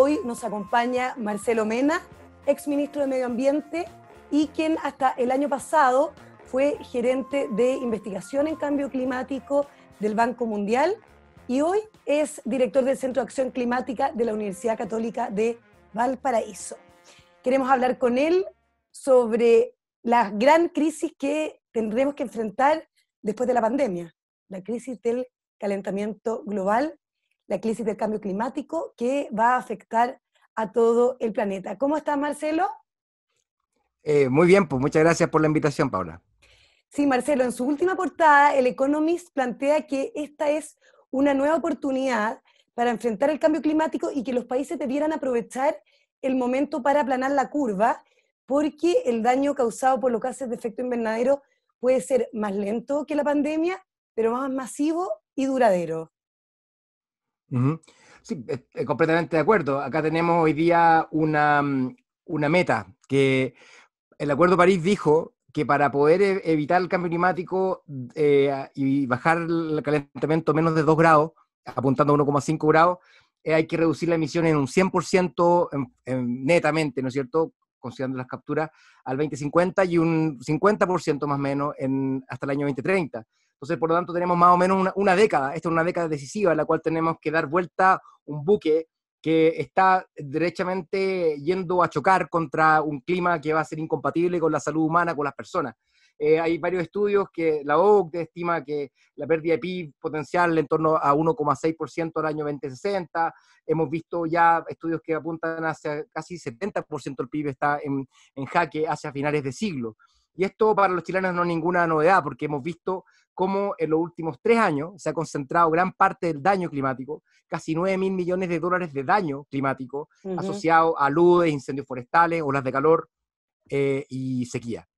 Hoy nos acompaña Marcelo Mena, ministro de Medio Ambiente y quien hasta el año pasado fue gerente de investigación en cambio climático del Banco Mundial y hoy es director del Centro de Acción Climática de la Universidad Católica de Valparaíso. Queremos hablar con él sobre la gran crisis que tendremos que enfrentar después de la pandemia, la crisis del calentamiento global la crisis del cambio climático que va a afectar a todo el planeta. ¿Cómo estás, Marcelo? Eh, muy bien, pues muchas gracias por la invitación, Paula. Sí, Marcelo, en su última portada, el Economist plantea que esta es una nueva oportunidad para enfrentar el cambio climático y que los países debieran aprovechar el momento para aplanar la curva, porque el daño causado por los gases de efecto invernadero puede ser más lento que la pandemia, pero más masivo y duradero. Sí, eh, eh, completamente de acuerdo. Acá tenemos hoy día mm, una, meta que el Acuerdo de París dijo que para poder e, evitar el cambio climático eh, y bajar el calentamiento menos de 2 grados, apuntando a 1,5 grados, hay que reducir la emisión en un 100% netamente, ¿no es cierto? Considerando las capturas al 2050 y un 50% más o menos en, hasta el año 2030. Entonces, por lo tanto, tenemos más o menos una, década. Esta es una década decisiva en la cual tenemos que dar vuelta un buque que está derechamente yendo a chocar contra un clima que va a ser incompatible con la salud humana, con las personas. Eh, hay varios estudios que la OCDE estima que la pérdida de PIB potencial en torno a 1,6% al año 2060. Hemos visto ya estudios que apuntan hacia casi 70% del PIB está en jaque hacia finales de siglo. Y esto para los chilenos no es ninguna novedad, porque hemos visto cómo en los últimos tres años se ha concentrado gran parte del daño climático, casi 9 mil millones de dólares de daño climático asociado a aludes, incendios forestales, olas de calor eh, y sequía.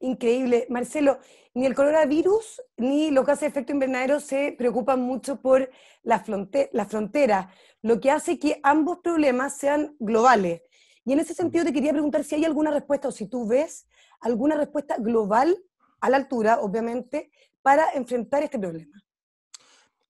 Increíble. Marcelo, ni el coronavirus ni los gases de efecto invernadero se preocupan mucho por las la fronteras, lo que hace que ambos problemas sean globales. Y en ese sentido te quería preguntar si hay alguna respuesta o si tú ves alguna respuesta global a la altura, obviamente, para enfrentar este problema.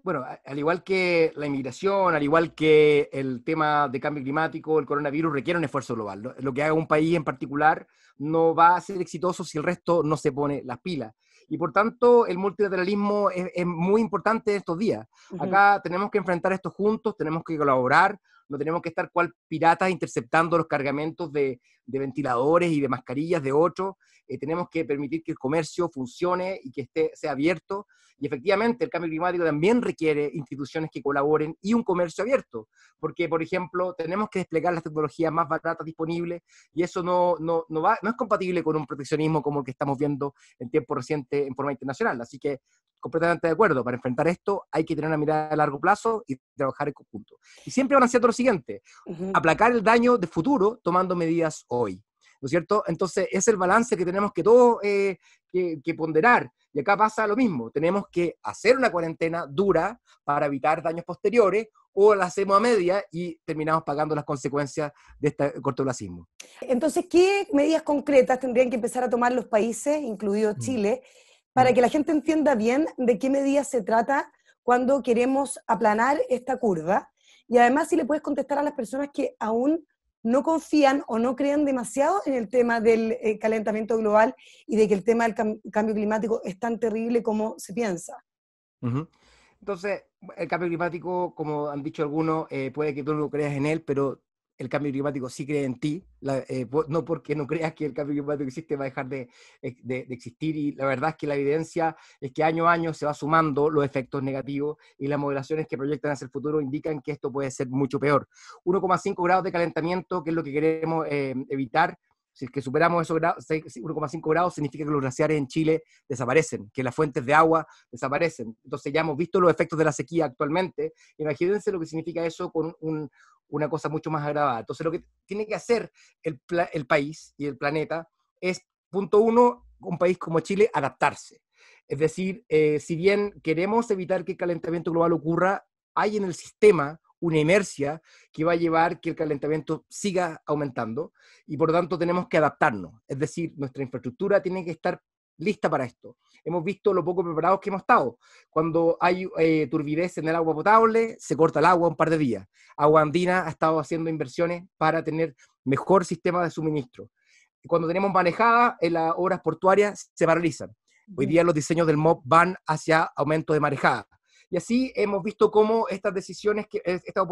Bueno, al igual que la inmigración, al igual que el tema de cambio climático, el coronavirus requiere un esfuerzo global. Lo que haga un país en particular no va a ser exitoso si el resto no se pone las pilas. Y por tanto, el multilateralismo es, muy importante estos días. Acá tenemos que enfrentar esto juntos, tenemos que colaborar, no tenemos que estar cual piratas interceptando los cargamentos de, ventiladores y de mascarillas de otros, eh, tenemos que permitir que el comercio funcione y que esté, sea abierto, y efectivamente el cambio climático también requiere instituciones que colaboren y un comercio abierto, porque por ejemplo tenemos que desplegar las tecnologías más baratas disponibles, y eso no, va, no es compatible con un proteccionismo como el que estamos viendo en tiempo reciente en forma internacional, así que completamente de acuerdo. Para enfrentar esto hay que tener una mirada a largo plazo y trabajar en conjunto. Y siempre hacia lo siguiente, aplacar el daño de futuro tomando medidas hoy. ¿No es cierto? Entonces, es el balance que tenemos que todos eh, que, ponderar. Y acá pasa lo mismo. Tenemos que hacer una cuarentena dura para evitar daños posteriores o la hacemos a media y terminamos pagando las consecuencias de este cortoplacismo. Entonces, ¿qué medidas concretas tendrían que empezar a tomar los países, incluido mm. Chile, para mm. que la gente entienda bien de qué medida se trata cuando queremos aplanar esta curva. Y además, si le puedes contestar a las personas que aún no confían o no crean demasiado en el tema del eh, calentamiento global y de que el tema del cambio climático es tan terrible como se piensa. Entonces, el cambio climático, como han dicho algunos, eh, puede que tú no creas en él, pero el cambio climático sí cree en ti, eh, no porque no creas que el cambio climático existe va a dejar de, existir y la verdad es que la evidencia es que año a año se va sumando los efectos negativos y las modelaciones que proyectan hacia el futuro indican que esto puede ser mucho peor. 1,5 grados de calentamiento, que es lo que queremos eh, evitar, si es que superamos esos 1,5 grados, significa que los glaciares en Chile desaparecen, que las fuentes de agua desaparecen. Entonces ya hemos visto los efectos de la sequía actualmente. Imagínense lo que significa eso con una cosa mucho más agravada. Entonces lo que tiene que hacer el, país y el planeta es, punto uno, un país como Chile, adaptarse. Es decir, eh, si bien queremos evitar que el calentamiento global ocurra, hay en el sistema una inercia que va a llevar que el calentamiento siga aumentando y por tanto tenemos que adaptarnos. Es decir, nuestra infraestructura tiene que estar lista para esto. Hemos visto lo poco preparados que hemos estado. Cuando hay eh, turbidez en el agua potable, se corta el agua un par de días. Agua Andina ha estado haciendo inversiones para tener mejor sistema de suministro. Cuando tenemos marejada en las obras portuarias se paralizan. Hoy día los diseños del MOB van hacia aumento de marejada. Y así hemos visto cómo estas decisiones, estos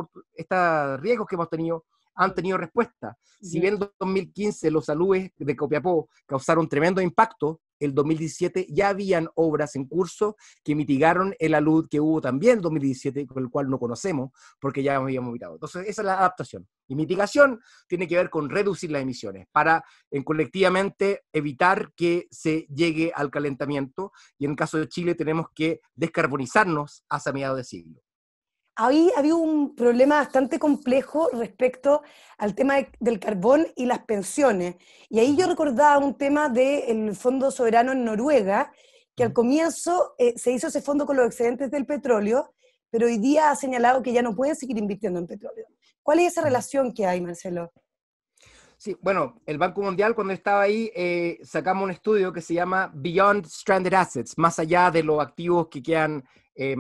riesgos que hemos tenido, han tenido respuesta. Si bien en 2015 los saludes de Copiapó causaron tremendo impacto, el 2017 ya habían obras en curso que mitigaron el alud que hubo también en 2017, con el cual no conocemos, porque ya habíamos evitado. Entonces, esa es la adaptación. Y mitigación tiene que ver con reducir las emisiones para en, colectivamente evitar que se llegue al calentamiento. Y en el caso de Chile tenemos que descarbonizarnos hasta mediados de siglo. Ahí había un problema bastante complejo respecto al tema del carbón y las pensiones. Y ahí yo recordaba un tema del Fondo Soberano en Noruega, que al comienzo eh, se hizo ese fondo con los excedentes del petróleo, pero hoy día ha señalado que ya no pueden seguir invirtiendo en petróleo. ¿Cuál es esa relación que hay, Marcelo? Sí, bueno, el Banco Mundial cuando estaba ahí eh, sacamos un estudio que se llama Beyond Stranded Assets, más allá de los activos que quedan eh,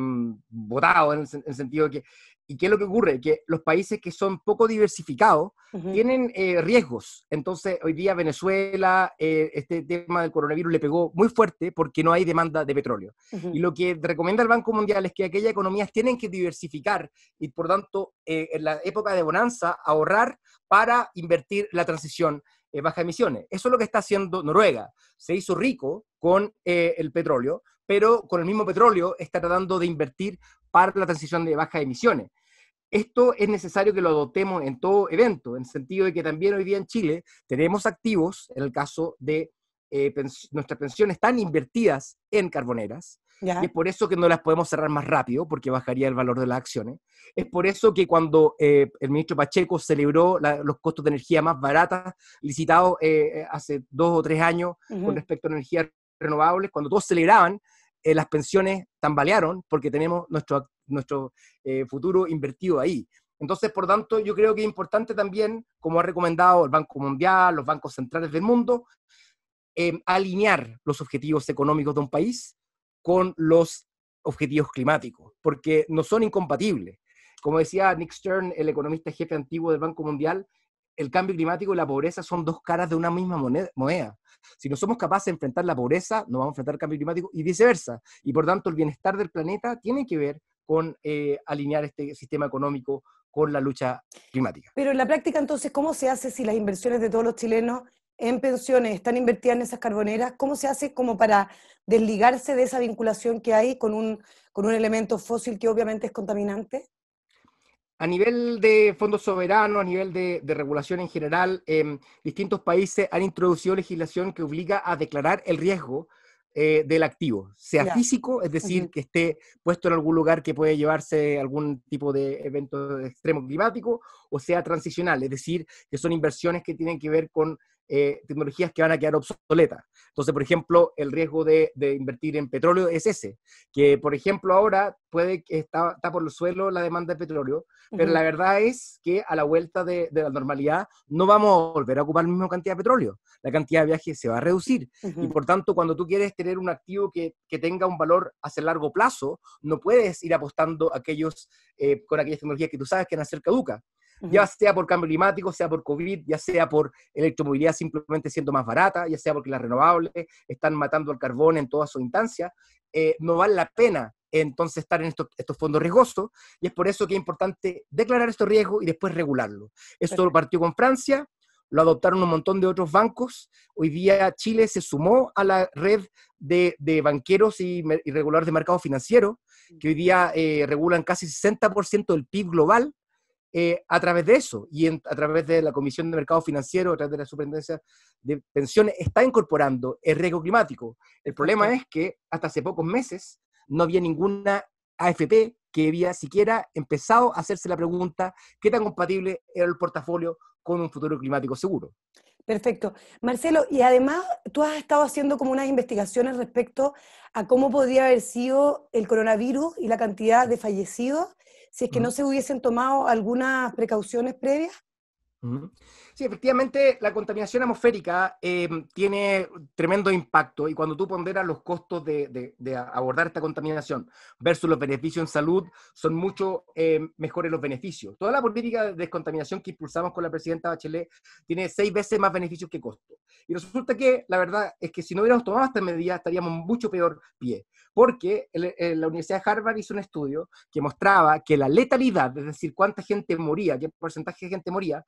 botados, en el, en sentido que ¿Y qué es lo que ocurre? Que los países que son poco diversificados tienen eh, riesgos. Entonces, hoy día Venezuela, eh, este tema del coronavirus le pegó muy fuerte porque no hay demanda de petróleo. Y lo que recomienda el Banco Mundial es que aquellas economías tienen que diversificar y, por tanto, eh, en la época de bonanza, ahorrar para invertir la transición baja emisiones. Eso es lo que está haciendo Noruega. Se hizo rico con el petróleo, pero con el mismo petróleo está tratando de invertir para la transición de bajas emisiones. Esto es necesario que lo adoptemos en todo evento, en el sentido de que también hoy día en Chile tenemos activos, en el caso de eh, nuestras pensiones están invertidas en carboneras. Y es por eso que no las podemos cerrar más rápido, porque bajaría el valor de las acciones. Es por eso que cuando eh, el ministro Pacheco celebró los costos de energía más baratas licitados eh, hace dos o tres años con respecto a energías renovables, cuando todos celebraban eh, las pensiones tambalearon porque tenemos nuestro, nuestro eh, futuro invertido ahí. Entonces, por tanto, yo creo que es importante también, como ha recomendado el Banco Mundial, los bancos centrales del mundo, em, alinear los objetivos económicos de un país con los objetivos climáticos, porque no son incompatibles. Como decía Nick Stern, el economista jefe antiguo del Banco Mundial, el cambio climático y la pobreza son dos caras de una misma moneda. Si no somos capaces de enfrentar la pobreza, no vamos a enfrentar el cambio climático y viceversa. Y por tanto, el bienestar del planeta tiene que ver con eh, alinear este sistema económico con la lucha climática. Pero en la práctica, entonces, ¿cómo se hace si las inversiones de todos los chilenos en pensiones están invertidas en esas carboneras? ¿Cómo se hace como para desligarse de esa vinculación que hay con un, con un elemento fósil que obviamente es contaminante? A nivel de fondos soberanos, a nivel de, regulación en general, em, distintos países han introducido legislación que obliga a declarar el riesgo eh, del activo, sea físico, es decir, que esté puesto en algún lugar que puede llevarse algún tipo de evento extremo climático, o sea transicional, es decir, que son inversiones que tienen que ver con eh, tecnologías que van a quedar obsoletas. Entonces, por ejemplo, el riesgo de, invertir en petróleo es ese, que por ejemplo ahora puede que está, está por el suelo la demanda de petróleo, pero la verdad es que a la vuelta de, la normalidad no vamos a volver a ocupar la misma cantidad de petróleo, la cantidad de viajes se va a reducir y por tanto cuando tú quieres tener un activo que, tenga un valor hacia largo plazo, no puedes ir apostando aquellos, eh, con aquellas tecnologías que tú sabes que van a ser caducas ya sea por cambio climático, sea por COVID, ya sea por electromovilidad simplemente siendo más barata, ya sea porque las renovables están matando al carbón en todas su instancias, eh, no vale la pena entonces estar en estos, fondos riesgosos y es por eso que es importante declarar estos riesgos y después regularlos. Esto lo partió con Francia, lo adoptaron un montón de otros bancos. Hoy día Chile se sumó a la red de, banqueros y, reguladores de mercado financiero que hoy día eh, regulan casi 60% del PIB global eh, a través de eso y a través de la Comisión de Mercado Financiero, a través de la Superintendencia de Pensiones, está incorporando el riesgo climático. El problema es que hasta hace pocos meses no había ninguna AFP que había siquiera empezado a hacerse la pregunta qué tan compatible era el portafolio con un futuro climático seguro. Perfecto. Marcelo, y además tú has estado haciendo como unas investigaciones respecto a cómo podría haber sido el coronavirus y la cantidad de fallecidos si es que no se hubiesen tomado algunas precauciones previas? Sí, efectivamente, la contaminación atmosférica em, tiene tremendo impacto y cuando tú ponderas los costos de, abordar esta contaminación versus los beneficios en salud, son mucho em, mejores los beneficios. Toda la política de descontaminación que impulsamos con la presidenta Bachelet tiene seis veces más beneficios que costos. Y resulta que la verdad es que si no hubiéramos tomado esta medida estaríamos mucho peor pie, porque la Universidad de Harvard hizo un estudio que mostraba que la letalidad, es decir, cuánta gente moría, qué porcentaje de gente moría,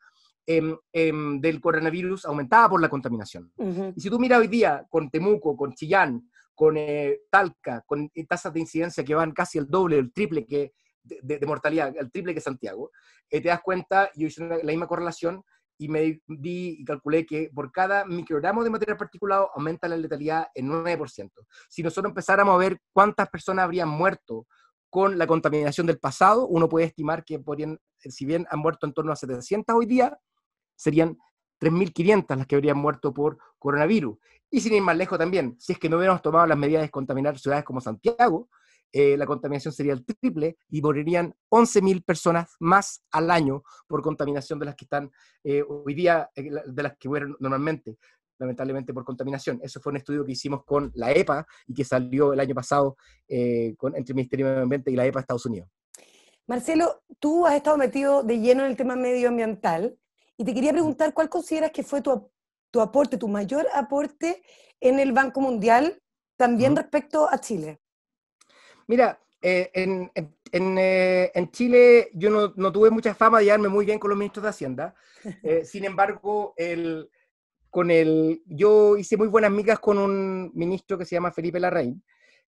Em, em, del coronavirus aumentada por la contaminación. Y si tú miras hoy día con Temuco, con Chillán, con eh, Talca, con eh, tasas de incidencia que van casi el doble, el triple que, de, mortalidad, el triple que Santiago, eh, te das cuenta, yo hice la misma correlación y me di y calculé que por cada microgramo de material particulado aumenta la letalidad en 9%. Si nosotros empezáramos a ver cuántas personas habrían muerto con la contaminación del pasado, uno puede estimar que podrían, si bien han muerto en torno a 700 hoy día, serían 3.500 las que habrían muerto por coronavirus. Y sin ir más lejos también, si es que no hubiéramos tomado las medidas de contaminar ciudades como Santiago, eh, la contaminación sería el triple y morirían 11.000 personas más al año por contaminación de las que están eh, hoy día, eh, de las que mueren normalmente, lamentablemente por contaminación. Eso fue un estudio que hicimos con la EPA y que salió el año pasado con, entre el Ministerio de Medio Ambiente y la EPA de Estados Unidos. Marcelo, tú has estado metido de lleno en el tema medioambiental. Y te quería preguntar, ¿cuál consideras que fue tu, tu aporte, tu mayor aporte en el Banco Mundial, también respecto a Chile? Mira, eh, eh, en, Chile yo no, tuve mucha fama de llevarme muy bien con los ministros de Hacienda. Eh, sin embargo, el, con el, yo hice muy buenas migas con un ministro que se llama Felipe Larraín,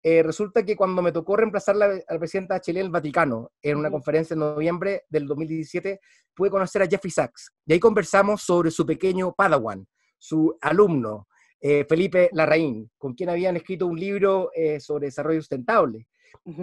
eh, resulta que cuando me tocó reemplazar la, a la presidenta de Chile en el Vaticano, en una conferencia en noviembre del 2017, pude conocer a Jeffrey Sachs. Y ahí conversamos sobre su pequeño Padawan, su alumno, eh, Felipe Larraín, con quien habían escrito un libro eh, sobre desarrollo sustentable.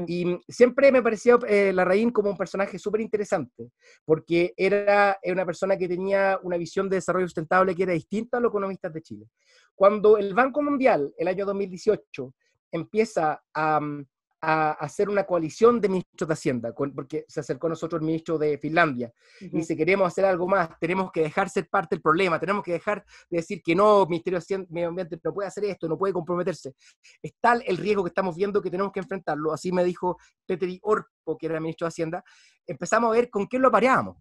Y siempre me parecía Larraín como un personaje súper interesante, porque era una persona que tenía una visión de desarrollo sustentable que era distinta a los economistas de Chile. Cuando el Banco Mundial, el año 2018, empieza mm, a, hacer una coalición de ministros de Hacienda, porque se acercó a nosotros el ministro de Finlandia. Y si queremos hacer algo más, tenemos que dejar ser parte del problema, tenemos que dejar de decir que no, Ministerio de Medio Ambiente no puede hacer esto, no puede comprometerse. Es tal el riesgo que estamos viendo que tenemos que enfrentarlo. Así me dijo Petri Orpo, que era el ministro de Hacienda. Empezamos a ver con quién lo pareamos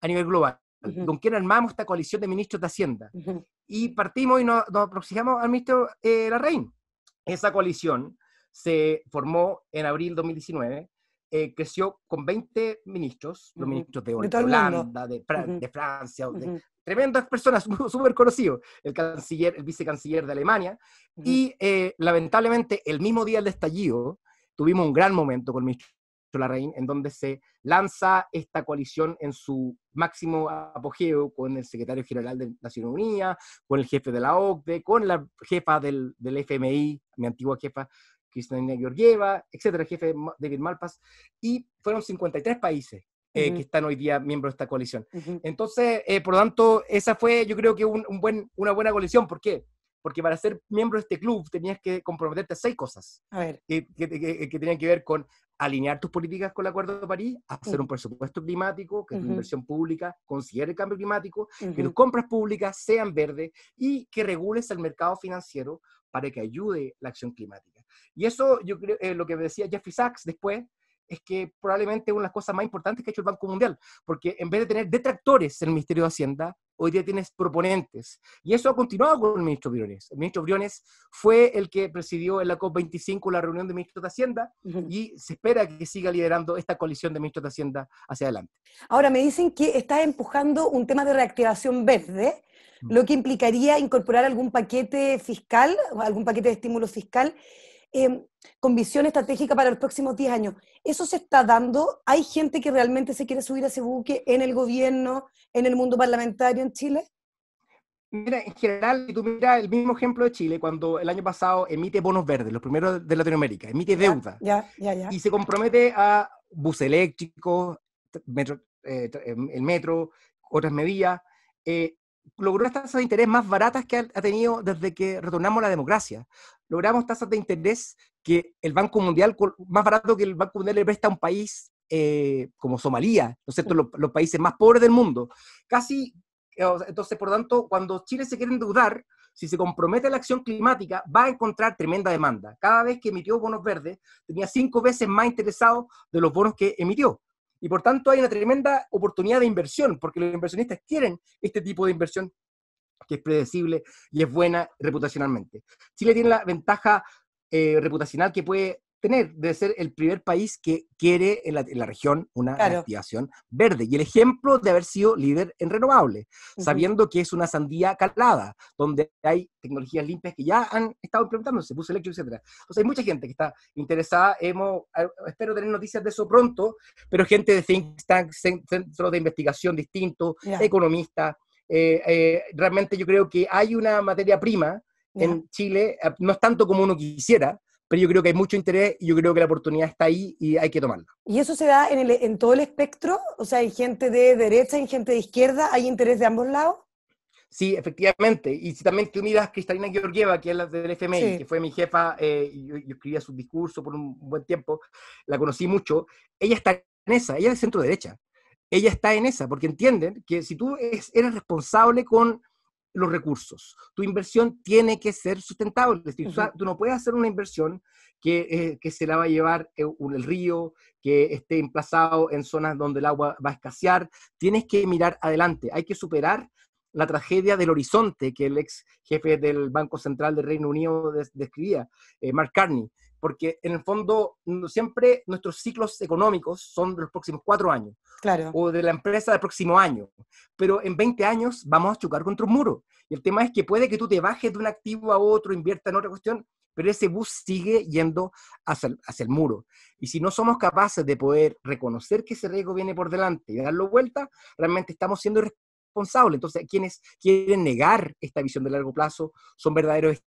a nivel global. con quién armamos esta coalición de ministros de Hacienda. Y partimos y nos, aproximamos al ministro eh, Larraín. Esa coalición se formó en abril 2019 eh, creció con 20 ministros, los ministros de, Holanda, de, Francia, tremendas personas súper conocidos, el canciller, el vicecanciller de Alemania, y eh, lamentablemente el mismo día del estallido tuvimos un gran momento con el ministro Larraín, en donde se lanza esta coalición en su máximo apogeo con el secretario general de Naciones Unidas, con el jefe de la OCDE, con la jefa del, del FMI, mi antigua jefa, Cristina Georgieva, etcétera, jefe David Malpas, y fueron 53 países eh, que están hoy día miembros de esta coalición. Entonces, eh, por lo tanto, esa fue, yo creo que un, buen, una buena coalición. ¿Por qué? porque para ser miembro de este club tenías que comprometerte a seis cosas que, que, tenían que ver con alinear tus políticas con el Acuerdo de París, hacer un presupuesto climático, que tu inversión pública considere el cambio climático, que tus compras públicas sean verdes y que regules el mercado financiero para que ayude la acción climática. Y eso yo creo, eh, lo que decía Jeffrey Sachs después, es que probablemente una de las cosas más importantes que ha hecho el Banco Mundial, porque en vez de tener detractores en el Ministerio de Hacienda, hoy día tienes proponentes. Y eso ha continuado con el ministro Briones. El ministro Briones fue el que presidió en la COP25 la reunión de ministros de Hacienda y se espera que siga liderando esta coalición de ministros de Hacienda hacia adelante. Ahora, me dicen que está empujando un tema de reactivación verde, lo mm. que implicaría incorporar algún paquete fiscal, algún paquete de estímulo fiscal Em, con visión estratégica para los próximos 10 años. ¿Eso se está dando? ¿Hay gente que realmente se quiere subir a ese buque en el gobierno, en el mundo parlamentario en Chile? Mira, en general, si tú miras el mismo ejemplo de Chile, cuando el año pasado emite bonos verdes, los primeros de Latinoamérica, emite deuda. y se compromete a bus eléctricos, metro, eh, em, el metro, otras medidas. Eh, logró las tasas de interés más baratas que ha tenido desde que retornamos a la democracia. Logramos tasas de interés que el Banco Mundial, más barato que el Banco Mundial le presta a un país eh, como Somalia, Los, países más pobres del mundo. Casi, eh, entonces, por tanto, cuando Chile se quiere endeudar, si se compromete a la acción climática, va a encontrar tremenda demanda. Cada vez que emitió bonos verdes, tenía cinco veces más interesados de los bonos que emitió. Y por tanto hay una tremenda oportunidad de inversión, porque los inversionistas quieren este tipo de inversión que es predecible y es buena reputacionalmente. Chile tiene la ventaja eh, reputacional que puede tener, debe ser el primer país que quiere en la, región una investigación verde. Y el ejemplo de haber sido líder en renovables, sabiendo que es una sandía calada, donde hay tecnologías limpias que ya han estado implementando, se puso eléctrico, etc. Entonces hay mucha gente que está interesada, hemos, espero tener noticias de eso pronto, pero gente de think tanks, centros de investigación distintos, economistas. Eh, eh, realmente yo creo que hay una materia prima en Chile, eh, no es tanto como uno quisiera, pero yo creo que hay mucho interés y yo creo que la oportunidad está ahí y hay que tomarla. ¿Y eso se da en, el, en todo el espectro? O sea, hay gente de derecha, hay gente de izquierda, ¿hay interés de ambos lados? Sí, efectivamente. Y si también tú miras Cristalina Georgieva, que es la del FMI, que fue mi jefa, eh, y yo, yo, escribía su discurso por un buen tiempo, la conocí mucho, ella está en esa, ella es de centro derecha. Ella está en esa, porque entienden que si tú eres responsable con los recursos. Tu inversión tiene que ser sustentable. tú no puedes hacer una inversión que, eh, se la va a llevar eh, el río, que esté emplazado en zonas donde el agua va a escasear. Tienes que mirar adelante. Hay que superar la tragedia del horizonte que el ex jefe del Banco Central del Reino Unido describía, eh, Mark Carney porque en el fondo siempre nuestros ciclos económicos son de los próximos cuatro años, claro. o de la empresa del próximo año, pero en 20 años vamos a chocar contra un muro. Y el tema es que puede que tú te bajes de un activo a otro, invierta en otra cuestión, pero ese bus sigue yendo hacia el, muro. Y si no somos capaces de poder reconocer que ese riesgo viene por delante y darlo vuelta, realmente estamos siendo irresponsables. Entonces, quienes quieren negar esta visión de largo plazo son verdaderos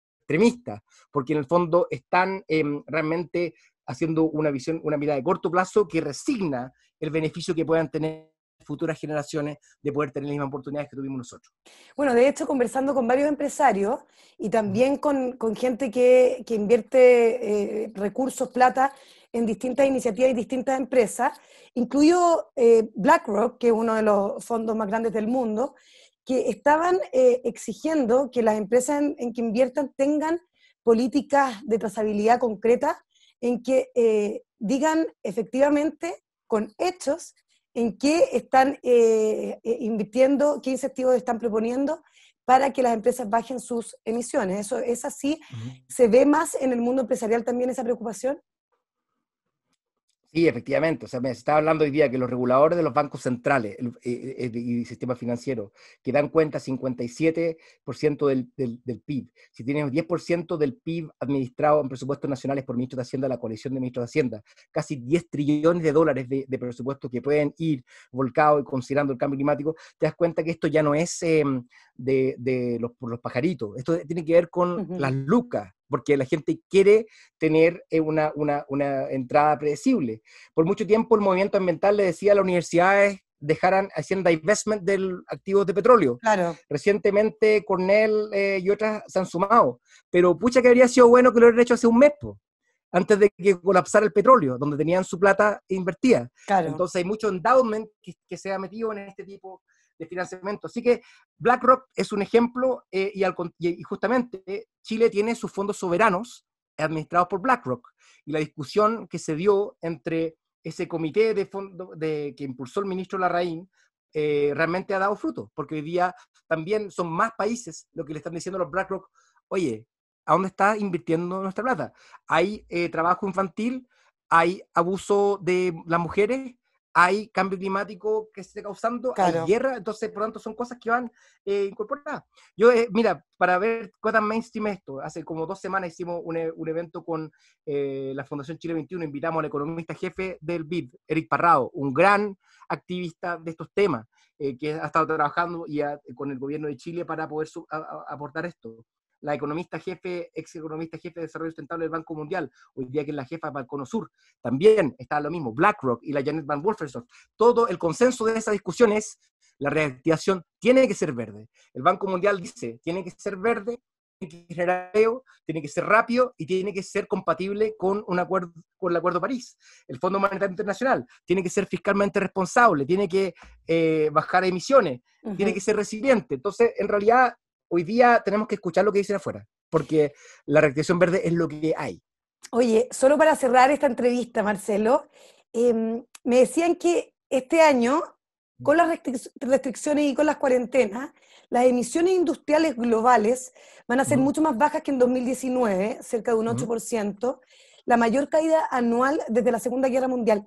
porque en el fondo están em, realmente haciendo una visión, una mirada de corto plazo que resigna el beneficio que puedan tener futuras generaciones de poder tener las mismas oportunidades que tuvimos nosotros. Bueno, de hecho, conversando con varios empresarios y también con, gente que, invierte eh, recursos, plata en distintas iniciativas y distintas empresas, incluido eh, BlackRock, que es uno de los fondos más grandes del mundo, que estaban eh, exigiendo que las empresas en, que inviertan tengan políticas de trazabilidad concretas en que eh, digan efectivamente con hechos en qué están eh, invirtiendo, qué incentivos están proponiendo para que las empresas bajen sus emisiones. Eso es así. ¿Se ve más en el mundo empresarial también esa preocupación? Sí, efectivamente. O sea, me estaba hablando hoy día que los reguladores de los bancos centrales eh, eh, y sistema financiero, que dan cuenta 57% del, del, del, PIB, si tienes 10% del PIB administrado en presupuestos nacionales por ministros de Hacienda, la coalición de ministros de Hacienda, casi 10 trillones de dólares de, presupuestos que pueden ir volcados considerando el cambio climático, te das cuenta que esto ya no es em, de, de, los, por los pajaritos. Esto tiene que ver con las lucas porque la gente quiere tener eh, una, entrada predecible. Por mucho tiempo el movimiento ambiental le decía a las universidades dejaran, haciendo divestment de activos de petróleo. Claro. Recientemente Cornell eh, y otras se han sumado, pero pucha que habría sido bueno que lo hubieran hecho hace un mes, antes de que colapsara el petróleo, donde tenían su plata invertida. Entonces hay mucho endowment que, que se ha metido en este tipo de financiamiento. Así que BlackRock es un ejemplo eh, y, justamente Chile tiene sus fondos soberanos administrados por BlackRock. Y la discusión que se dio entre ese comité de fondo de, que impulsó el ministro Larraín eh, realmente ha dado fruto, porque hoy día también son más países lo que le están diciendo a los BlackRock, oye, ¿a dónde está invirtiendo nuestra plata? Hay eh, trabajo infantil, hay abuso de las mujeres, hay cambio climático que se está causando, hay guerra, entonces por lo tanto son cosas que van eh, incorporadas. Yo, eh, mira, para ver cuántas mainstream esto, hace como dos semanas hicimos un, eh, evento con la Fundación Chile 21, invitamos al economista jefe del BID, Eric Parrado, un gran activista de estos temas, que ha estado trabajando y con el gobierno de Chile para poder aportar esto la economista jefe, ex economista jefe de desarrollo sustentable del Banco Mundial, hoy día que es la jefa de Cono Sur, también está lo mismo, BlackRock y la Janet Van Wolfersoft. Todo el consenso de esa discusión es la reactivación tiene que ser verde. El Banco Mundial dice, tiene que ser verde, tiene que ser rápido y tiene que ser compatible con, un acuerdo, con el Acuerdo de París. El Fondo Monetario Internacional tiene que ser fiscalmente responsable, tiene que eh, bajar emisiones, tiene que ser resiliente. Entonces, en realidad, hoy día tenemos que escuchar lo que dicen afuera, porque la reactivación verde es lo que hay. Oye, solo para cerrar esta entrevista, Marcelo, em, me decían que este año, con las restricciones y con las cuarentenas, las emisiones industriales globales van a ser mucho más bajas que en 2019, cerca de un 8%, la mayor caída anual desde la Segunda Guerra Mundial.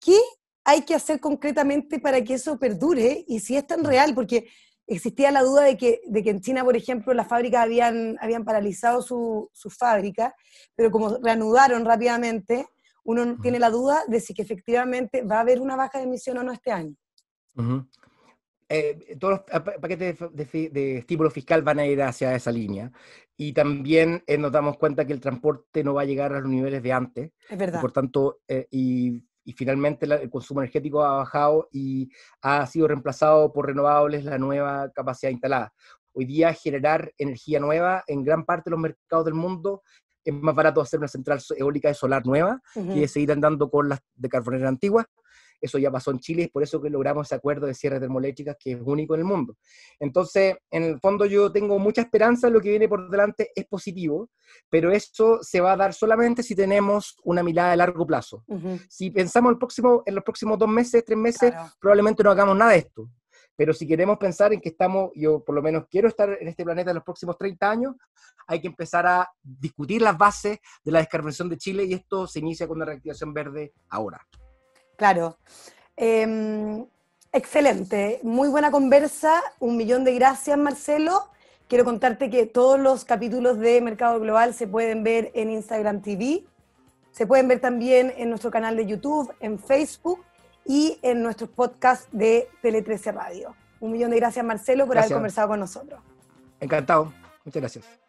¿Qué hay que hacer concretamente para que eso perdure y si es tan mm. real? Porque existía la duda de que, de que en China, por ejemplo, las fábricas habían, habían paralizado sus fábricas, fábrica, pero como reanudaron rápidamente, uno tiene la duda de si que efectivamente va a haber una baja de emisión o no este año. Eh, todos los paquetes de, estímulo fiscal van a ir hacia esa línea. Y también eh, nos damos cuenta que el transporte no va a llegar a los niveles de antes. Es verdad. por tanto, eh, y y finalmente el consumo energético ha bajado y ha sido reemplazado por renovables la nueva capacidad instalada. Hoy día generar energía nueva en gran parte de los mercados del mundo es más barato hacer una central eólica de solar nueva y seguir andando con las de carbonera antigua, eso ya pasó en Chile y por eso que logramos ese acuerdo de cierre termoeléctricas que es único en el mundo. Entonces, en el fondo yo tengo mucha esperanza, lo que viene por delante es positivo, pero eso se va a dar solamente si tenemos una mirada de largo plazo. Si pensamos el próximo, en los próximos dos meses, tres meses, probablemente no hagamos nada de esto. Pero si queremos pensar en que estamos, yo por lo menos quiero estar en este planeta en los próximos 30 años, hay que empezar a discutir las bases de la descarbonización de Chile y esto se inicia con una reactivación verde ahora. Claro. Em, excelente, muy buena conversa, un millón de gracias Marcelo. Quiero contarte que todos los capítulos de Mercado Global se pueden ver en Instagram TV, se pueden ver también en nuestro canal de YouTube, en Facebook y en nuestros podcasts de Tele 13 Radio. Un millón de gracias Marcelo por haber conversado con nosotros. Encantado, muchas gracias.